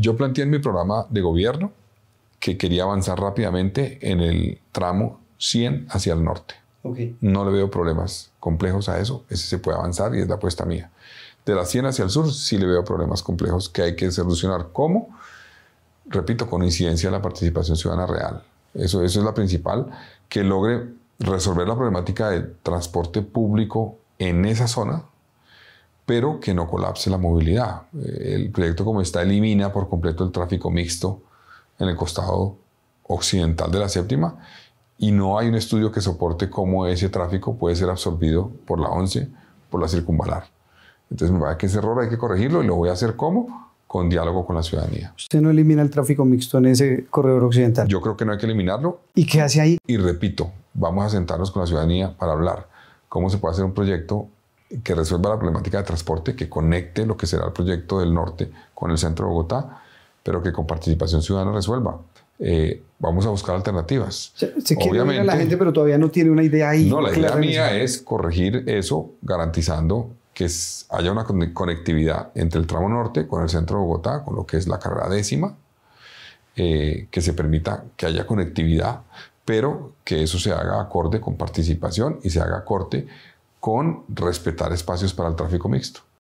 Yo planteé en mi programa de gobierno que quería avanzar rápidamente en el tramo 100 hacia el norte. No le veo problemas complejos a eso, ese se puede avanzar y es la apuesta mía. De la 100 hacia el sur sí le veo problemas complejos que hay que solucionar. ¿Cómo? Repito, con incidencia en la participación ciudadana real. Eso, eso es la principal, que logre resolver la problemática del transporte público en esa zona, pero que no colapse la movilidad. Eh, el proyecto como está elimina por completo el tráfico mixto en el costado occidental de la séptima y no hay un estudio que soporte cómo ese tráfico puede ser absorbido por la 11, por la circunvalar. Entonces me parece que ese error hay que corregirlo y lo voy a hacer como con diálogo con la ciudadanía. ¿Usted no elimina el tráfico mixto en ese corredor occidental? Yo creo que no hay que eliminarlo. ¿Y qué hace ahí? Y repito, vamos a sentarnos con la ciudadanía para hablar cómo se puede hacer un proyecto que resuelva la problemática de transporte, que conecte lo que será el proyecto del norte con el centro de Bogotá, pero que con participación ciudadana resuelva. Eh, vamos a buscar alternativas. Se, quiere la gente, pero todavía no tiene una idea ahí. No, la idea mía es corregir eso, garantizando que haya una conectividad entre el tramo norte con el centro de Bogotá, con lo que es la carrera décima, eh, que se permita que haya conectividad, pero que eso se haga acorde con participación y se haga acorde con respetar espacios para el tráfico mixto.